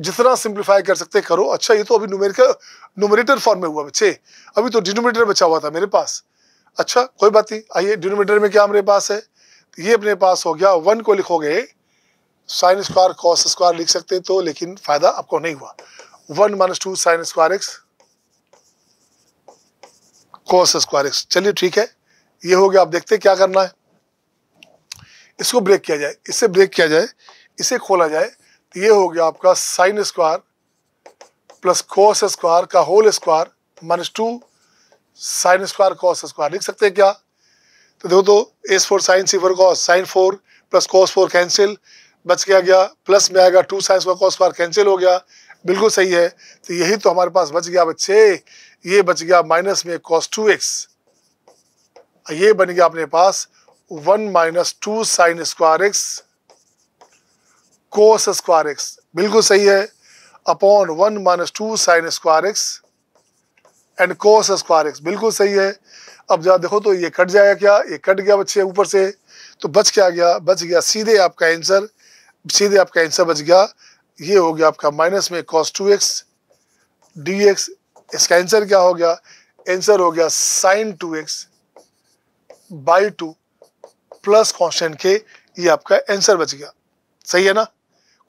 जितना सिंप्लीफाई कर सकते करो अच्छा ये तो अभी न्यूमेरिकल नोमिनेटर फॉर्म में हुआ बच्चे अभी तो डिनोमिनेटर बचा हुआ था मेरे पास अच्छा कोई बात नहीं आइए डिनोमिनेटर में क्या मेरे पास है ये अपने पास हो गया वन को लिखोगे साइन स्क्वायर कॉस स्क्वायर लिख सकते तो लेकिन फायदा आपको नहीं हुआ one minus two sine square x cos square x चलिए ठीक है ये हो गया आप देखते क्या करना है इसको ब्रेक किया जाए इससे ब्रेक किया जाए इसे खोला जाए तो ये हो गया आपका sine square plus cos square का whole square minus two sine square cos square लिख सकते हैं क्या तो देखो तो S four sine C four cos sine four plus cos four cancel बच गया गया प्लस में आएगा two sine square cos square cancel हो गया बिल्कुल सही है तो यही तो हमारे पास बच गया बच्चे ये बच गया माइनस में कॉस टू एक्स ये बन गया अपने पास one minus two sine square x cos square x बिल्कुल सही है upon one minus two sine square x and cos square x बिल्कुल सही है अब जहाँ देखो तो ये कट जाएगा क्या ये कट गया बच्चे ऊपर से तो बच क्या गया बच गया सीधे आपका आंसर सीधे आपका आंसर बच गया ये हो गया आपका माइनस में cos two x d x इसका आंसर क्या हो गया आंसर हो गया sine two x by two plus constant के ये आपका आंसर बच गया सही है ना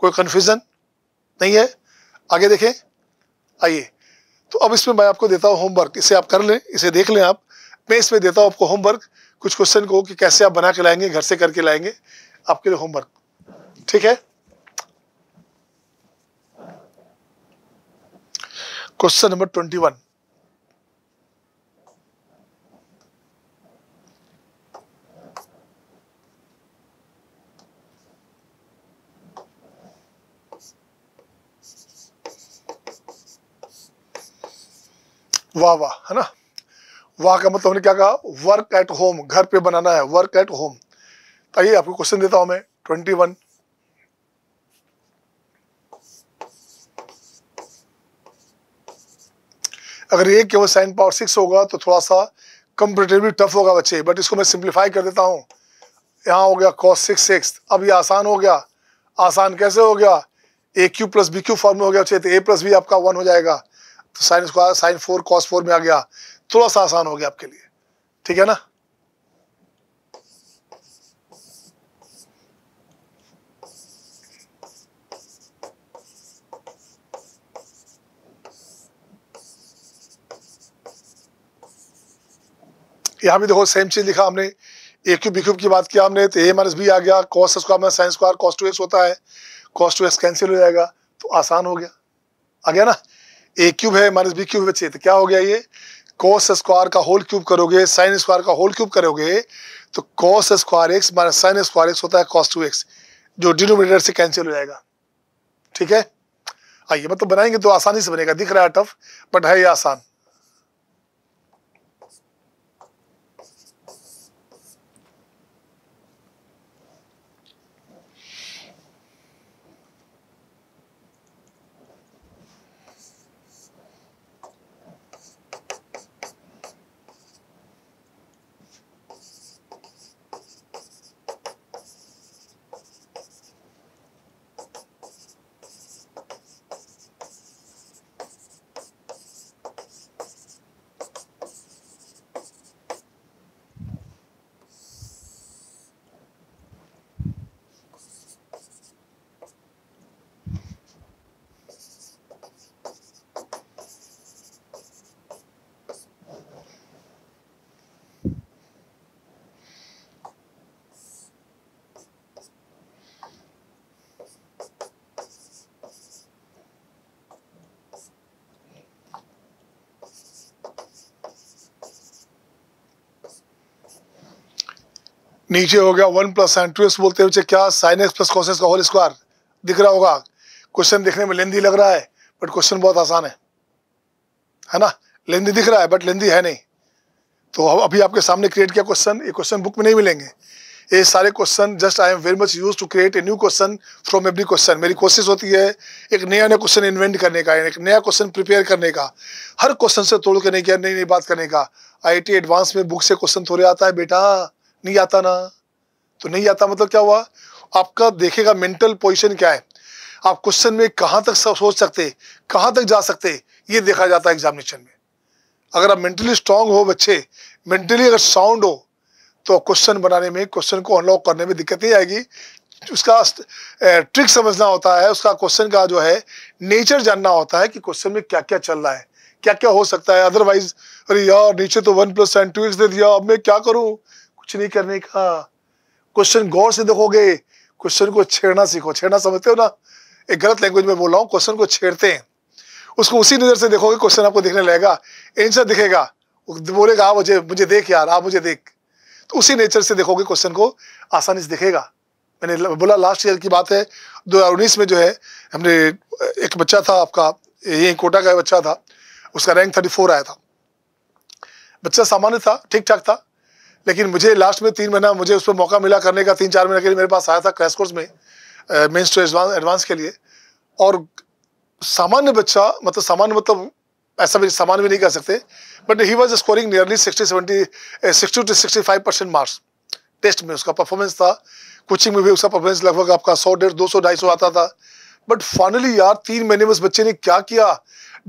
कोई कन्फ्यूज़न नहीं है आगे देखें आइए तो अब इसमें मैं आपको देता हूँ होमवर्क इसे आप कर लें इसे देख लें आप मैं इसमें देता हूँ आपको होमवर्क कुछ क्वेश्चन को कि कैसे आप बना के लाएंगे घर से करके लाएंगे आपके लिए होमवर्क ठीक है क्वेश्चन नंबर ट्वेंटी वन वाह वाह है ना वाह का मतलब हमने क्या कहा वर्क एट होम घर पे बनाना है वर्क एट होम आइए आपको क्वेश्चन देता हूं मैं ट्वेंटी वन अगर ये केवल साइन पावर सिक्स होगा तो थोड़ा सा कंपेटेटिवली टफ होगा बच्चे बट इसको मैं सिंप्लीफाई कर देता हूँ यहाँ हो गया कॉस सिक्स सिक्स अब ये आसान हो गया आसान कैसे हो गया a q plus b q form में हो गया बच्चे तो ए प्लस बी आपका वन हो जाएगा तो sine square sine four cos four में आ गया थोड़ा सा आसान हो गया आपके लिए ठीक है ना यहां भी देखो सेम चीज लिखा हमने ए क्यूब बी क्यूब की बात किया हमने तो ए माइनस बी आ गया cos square minus sine square cos two x होता है कॉस टू एक्स कैंसिल हो जाएगा तो आसान हो गया आ गया ना ए क्यूब है माइनस बी क्यूब बचे तो क्या हो गया ये कॉस स्क्वायर का होल क्यूब करोगे साइन स्क्वायर का होल क्यूब करोगे तो cos square x minus sine square x होता है कॉस टू एक्स जो डिनोमिनेटर से कैंसिल हो जाएगा ठीक है आइए मतलब बनाएंगे तो आसानी से बनेगा दिख रहा है टफ बट है ये आसान नीचे हो गया one plus sine two x बोलते हुए क्या sine x plus cos x का होल स्क्वायर दिख रहा होगा क्वेश्चन दिखने में लेंदी लग रहा है बट क्वेश्चन बहुत आसान है है ना लेंदी दिख रहा है बट लेंदी है नहीं तो अभी आपके सामने क्रिएट किया क्वेश्चन ये क्वेश्चन बुक में नहीं मिलेंगे ये सारे question just I am very much use to create a new question from every question मेरी कोशिश होती है एक नया नया क्वेश्चन इन्वेंट करने का एक नया क्वेश्चन प्रिपेयर करने का हर क्वेश्चन से तोड़ के नहीं किया नई नई बात करने का आई एडवांस में बुक से क्वेश्चन थोड़े आता है बेटा नहीं आता ना तो नहीं आता मतलब क्या हुआ आपका देखेगा मेंटल पोजिशन क्या है आप क्वेश्चन में कहां तक सोच सकते कहां तक जा सकते ये देखा जाता है एग्जामिनेशन में अगर आप मेंटली स्ट्रांग हो बच्चे मेंटली अगर साउंड हो तो क्वेश्चन बनाने में क्वेश्चन को अनलॉक करने में दिक्कत नहीं आएगी उसका ट्रिक समझना होता है उसका क्वेश्चन का जो है नेचर जानना होता है कि क्वेश्चन में क्या क्या चल रहा है क्या क्या हो सकता है अदरवाइज अरे यार नीचे तो वन प्लस टू एक्स दे दिया अब मैं क्या करूं कुछ नहीं करने का क्वेश्चन गौर से देखोगे क्वेश्चन को छेड़ना सीखो छेड़ना समझते हो ना एक गलत लैंग्वेज में बोल रहा हूँ क्वेश्चन को छेड़ते हैं उसको उसी नज़र से देखोगे क्वेश्चन आपको देखने लगेगा एंसर दिखेगा बोलेगा आप हाँ, मुझे मुझे देख यार आप हाँ, मुझे देख तो उसी नेचर से देखोगे क्वेश्चन को आसानी से दिखेगा मैंने बोला लास्ट ईयर की बात है दो में जो है हमने एक बच्चा था आपका यही कोटा का बच्चा था उसका रैंक थर्टी फोर आया था बच्चा सामान्य था ठीक ठाक था लेकिन मुझे लास्ट में तीन महीना मुझे उस पर मौका मिला करने का तीन चार महीने के लिए मेरे पास आया था क्रैश कोर्स में मेन्स टू एडवांस के लिए और सामान्य बच्चा मतलब सामान्य मतलब ऐसा भी सामान्य भी नहीं कर सकते but he was scoring nearly sixty seventy sixty two sixty five percent marks test में उसका परफॉर्मेंस था कोचिंग में भी उसका परफॉर्मेंस लगभग आपका सौ डेढ़ दो सौ ढाई सौ आता था बट फाइनली यार तीन महीने में उस बच्चे ने क्या किया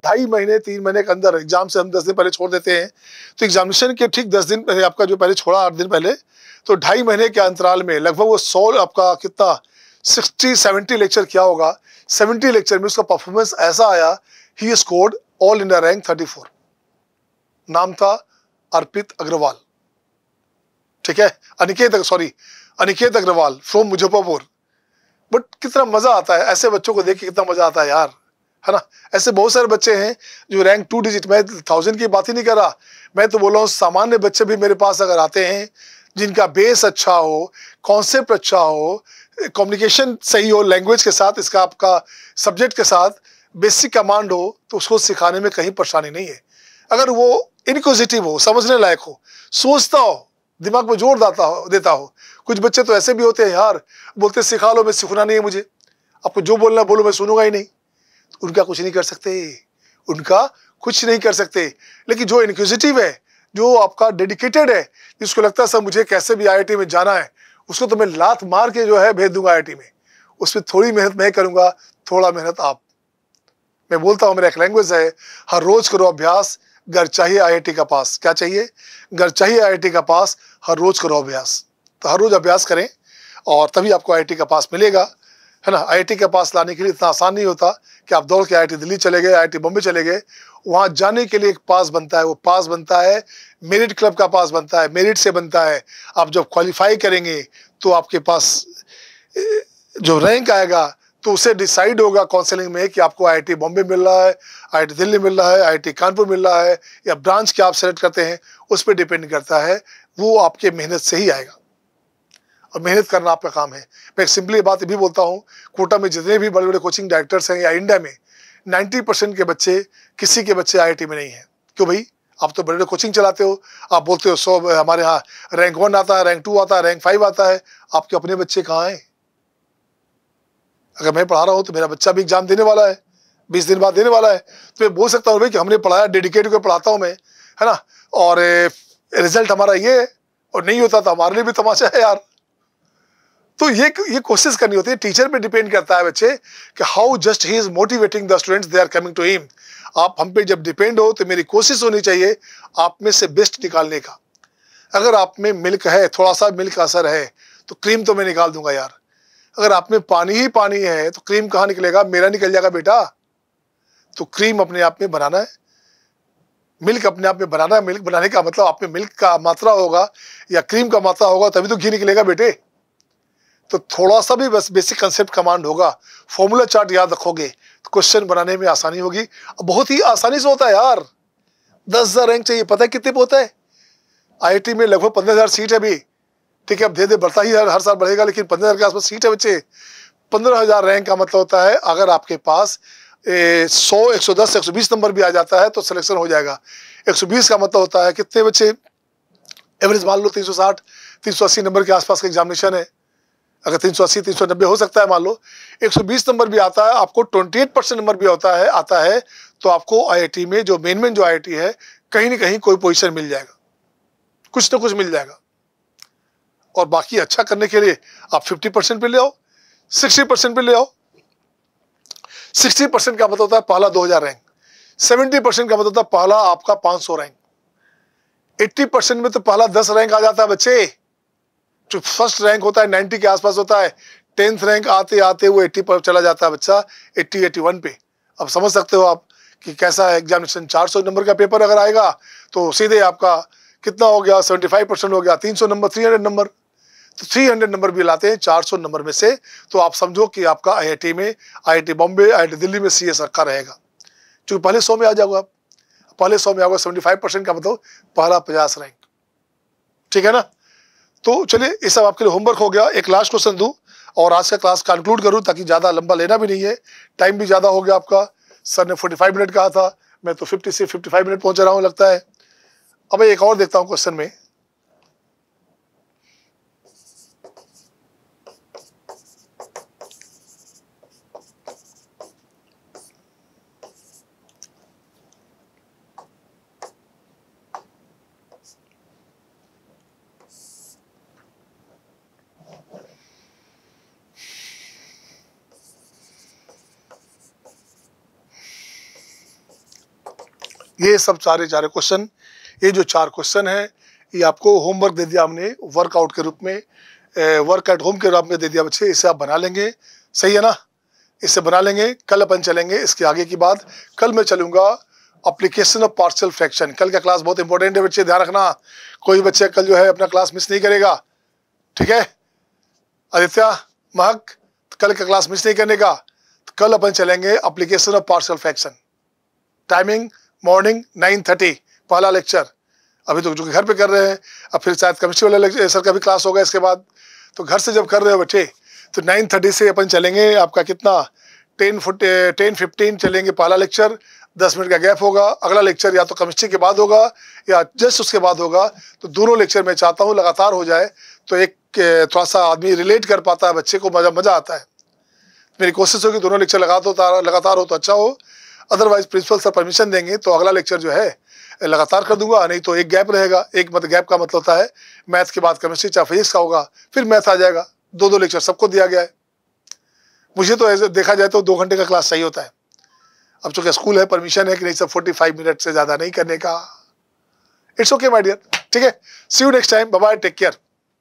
ढाई महीने तीन महीने के अंदर एग्जाम से हम दस दिन पहले छोड़ देते हैं तो एग्जामिनेशन के ठीक दस दिन पहले आपका जो पहले छोड़ा आठ दिन पहले तो ढाई महीने के अंतराल में लगभग वो सौ आपका कितना सिक्सटी सेवेंटी लेक्चर किया होगा सेवेंटी लेक्चर में उसका परफॉर्मेंस ऐसा आया he scored all India rank thirty four नाम था अर्पित अग्रवाल ठीक है Aniket sorry Aniket Agarwal from Muzaffarpur but कितना मजा आता है ऐसे बच्चों को देख के कितना मजा आता है यार है ना ऐसे बहुत सारे बच्चे हैं जो रैंक टू डिजिट मैं थाउजेंड की बात ही नहीं कर रहा मैं तो बोल रहा हूँ सामान्य बच्चे भी मेरे पास अगर आते हैं जिनका बेस अच्छा हो कॉन्सेप्ट अच्छा हो कम्युनिकेशन सही हो लैंग्वेज के साथ इसका आपका सब्जेक्ट के साथ बेसिक कमांड हो तो उसको सिखाने में कहीं परेशानी नहीं है अगर वो इनकोजिटिव हो समझने लायक हो सोचता हो दिमाग में जोर देता हो देता हो कुछ बच्चे तो ऐसे भी होते हैं यार बोलते सिखा लो मैं सीखना नहीं है मुझे आपको जो बोलना बोलो मैं सुनूंगा ही नहीं उनका कुछ नहीं कर सकते उनका कुछ नहीं कर सकते लेकिन जो इनक्यूजिटिव है जो आपका डेडिकेटेड है जिसको लगता है सर मुझे कैसे भी आई में जाना है उसको तो मैं लात मार के जो है भेज दूंगा आई में उसमें थोड़ी मेहनत मैं करूंगा थोड़ा मेहनत आप मैं बोलता हूँ मेरा एक लैंग्वेज है हर रोज करो अभ्यास घर चाहिए आई का पास क्या चाहिए घर चाहिए आई का पास हर रोज करो अभ्यास तो हर रोज अभ्यास करें और तभी आपको आई का पास मिलेगा है ना आईआईटी के पास लाने के लिए इतना आसान नहीं होता कि आप दौड़ के आईआईटी दिल्ली चले गए आईआईटी बॉम्बे चले गए वहाँ जाने के लिए एक पास बनता है वो पास बनता है मेरिट क्लब का पास बनता है मेरिट से बनता है आप जब क्वालिफाई करेंगे तो आपके पास जो रैंक आएगा तो उसे डिसाइड होगा काउंसलिंग में कि आपको आईआईटी बॉम्बे मिल रहा है आईआईटी दिल्ली मिल रहा है आईआईटी कानपुर मिल रहा है या ब्रांच क्या आप सेलेक्ट करते हैं उस पर डिपेंड करता है वो आपके मेहनत से ही आएगा और मेहनत करना आपका काम है मैं सिंपली बात भी बोलता हूँ कोटा में जितने भी बड़े बड़े कोचिंग डायरेक्टर्स हैं या इंडिया में 90 परसेंट के बच्चे किसी के बच्चे आई में नहीं हैं क्यों भाई आप तो बड़े बड़े कोचिंग चलाते हो आप बोलते हो सौ हमारे यहाँ रैंक वन आता है रैंक टू आता है रैंक फाइव आता है आपके तो अपने बच्चे कहाँ हैं अगर मैं पढ़ा रहा हूँ तो मेरा बच्चा भी एग्जाम देने वाला है बीस दिन बाद देने वाला है तो मैं बोल सकता हूँ भाई कि हमने पढ़ाया डेडिकेट होकर पढ़ाता हूँ मैं है ना और रिजल्ट हमारा ये है और नहीं होता तो हमारे लिए भी तमाशा है यार तो ये ये कोशिश करनी होती है टीचर पे डिपेंड करता है बच्चे कि how just he is motivating the students they are coming to him आप हम पे जब डिपेंड हो तो मेरी कोशिश होनी चाहिए आप में से बेस्ट निकालने का अगर आप में मिल्क है थोड़ा सा मिल्क असर है तो क्रीम तो मैं निकाल दूंगा यार अगर आप में पानी ही पानी है तो क्रीम कहाँ निकलेगा मेरा निकल जाएगा बेटा तो क्रीम अपने आप में बनाना है मिल्क अपने आप में बनाना है मिल्क बनाने का मतलब आप में मिल्क का मात्रा होगा या क्रीम का मात्रा होगा तभी तो घी निकलेगा बेटे तो थोड़ा सा भी बस बेसिक कंसेप्ट कमांड होगा फॉर्मूला चार्ट याद रखोगे तो क्वेश्चन बनाने में आसानी होगी बहुत ही आसानी से होता है यार दस हज़ार रैंक चाहिए पता है कितने पे होता है आईआईटी में लगभग पंद्रह हज़ार सीट है अभी ठीक है अब धीरे धीरे बढ़ता ही हर, हर साल बढ़ेगा लेकिन पंद्रह के आसपास सीट है बच्चे पंद्रह रैंक का मतलब होता है अगर आपके पास सौ एक सौ दस एक सौ बीस नंबर भी आ जाता है तो सिलेक्शन हो जाएगा एक सौ बीस का मतलब होता है कितने बच्चे एवरेज मान लो तीन सौ साठ तीन सौ अस्सी नंबर के आसपास का एग्जामिनेशन है अगर तीन सौ अस्सी तीन सौ नब्बे हो सकता है मान लो एक सौ बीस नंबर भी आता है आपको ट्वेंटी एट परसेंट नंबर भी होता है आता है तो आपको आईआईटी में जो मेन मेन जो आईआईटी है कहीं ना कहीं कोई पोजीशन मिल जाएगा कुछ ना कुछ मिल जाएगा और बाकी अच्छा करने के लिए आप फिफ्टी परसेंट पे ले आओ सिक्सटी परसेंट पे ले आओ सिक्सटी परसेंट का मतलब होता है पहला दो हजार रैंक सेवेंटी परसेंट का मतलब होता है पहला आपका पाँच सौ रैंक एट्टी परसेंट में तो पहला दस रैंक आ जाता है बच्चे जो फर्स्ट रैंक होता है नाइन्टी के आसपास होता है टेंथ रैंक आते आते वो एट्टी पर चला जाता है बच्चा एट्टी एट्टी वन पे अब समझ सकते हो आप कि कैसा है एग्जामिनेशन सौ नंबर का पेपर अगर आएगा तो सीधे आपका कितना हो गया फाइव परसेंट हो गया सौ नंबर हंड्रेड नंबर तो 300 नंबर भी लाते हैं 400 नंबर में से तो आप समझो कि आपका आईआईटी में आईआईटी बॉम्बे आईआईटी दिल्ली में सी एस का रहेगा चूंकि पहले सौ में आ जाओगे आप पहले सौ में आओगे सेवेंटी फाइव परसेंट का मतलब पहला पचास रैंक ठीक है ना तो चलिए ये सब आपके लिए होमवर्क हो गया एक लास्ट क्वेश्चन दूँ और आज का क्लास कंक्लूड करूँ ताकि ज़्यादा लंबा लेना भी नहीं है टाइम भी ज़्यादा हो गया आपका सर ने फोर्टी मिनट कहा था मैं तो फिफ्टी से फिफ्टी मिनट पहुँच रहा हूँ लगता है अब एक और देखता हूँ क्वेश्चन में ये सब सारे चारे क्वेश्चन ये जो चार क्वेश्चन है ये आपको होमवर्क दे दिया हमने वर्कआउट के रूप में वर्क एट होम के रूप में दे दिया बच्चे इसे आप बना लेंगे सही है ना इसे बना लेंगे कल अपन चलेंगे इसके आगे की बात कल मैं चलूंगा अप्लीकेशन ऑफ पार्सल फ्रैक्शन कल का क्लास बहुत इंपॉर्टेंट है बच्चे ध्यान रखना कोई बच्चा कल जो है अपना क्लास मिस नहीं करेगा ठीक है आदित्य महक कल का क्लास मिस नहीं करने का तो कल अपन चलेंगे application of partial fraction timing morning nine thirty पहला लेक्चर अभी तो जो घर पे कर रहे हैं अब फिर शायद वाला वाले सर का भी क्लास होगा इसके बाद तो घर से जब कर रहे हो बच्चे तो नाइन थर्टी से अपन चलेंगे आपका कितना टेन फुट टेन फिफ्टीन चलेंगे पहला लेक्चर दस मिनट का गैप होगा अगला लेक्चर या तो कमिस्ट्री के बाद होगा या जस्ट उसके बाद होगा तो दोनों लेक्चर मैं चाहता हूँ लगातार हो जाए तो एक eh, थोड़ा सा आदमी रिलेट कर पाता है बच्चे को मज़ा मज़ा आता है मेरी कोशिश होगी दोनों लेक्चर लगा दो लगातार हो तो अच्छा हो अदरवाइज प्रिंसिपल सर परमिशन देंगे तो अगला लेक्चर जो है लगातार कर दूंगा नहीं तो एक गैप रहेगा एक मत गैप का मतलब होता है मैथ्स के बाद केमिस्ट्री चाहे फिजिक्स का होगा फिर मैथ आ जाएगा दो दो लेक्चर सबको दिया गया है मुझे तो ऐसे देखा जाए तो दो घंटे का क्लास सही होता है अब चूंकि स्कूल है परमिशन है कि नहीं सर फोर्टी फाइव मिनट से ज़्यादा नहीं करने का इट्स ओके माई डियर ठीक है see you next time bye take care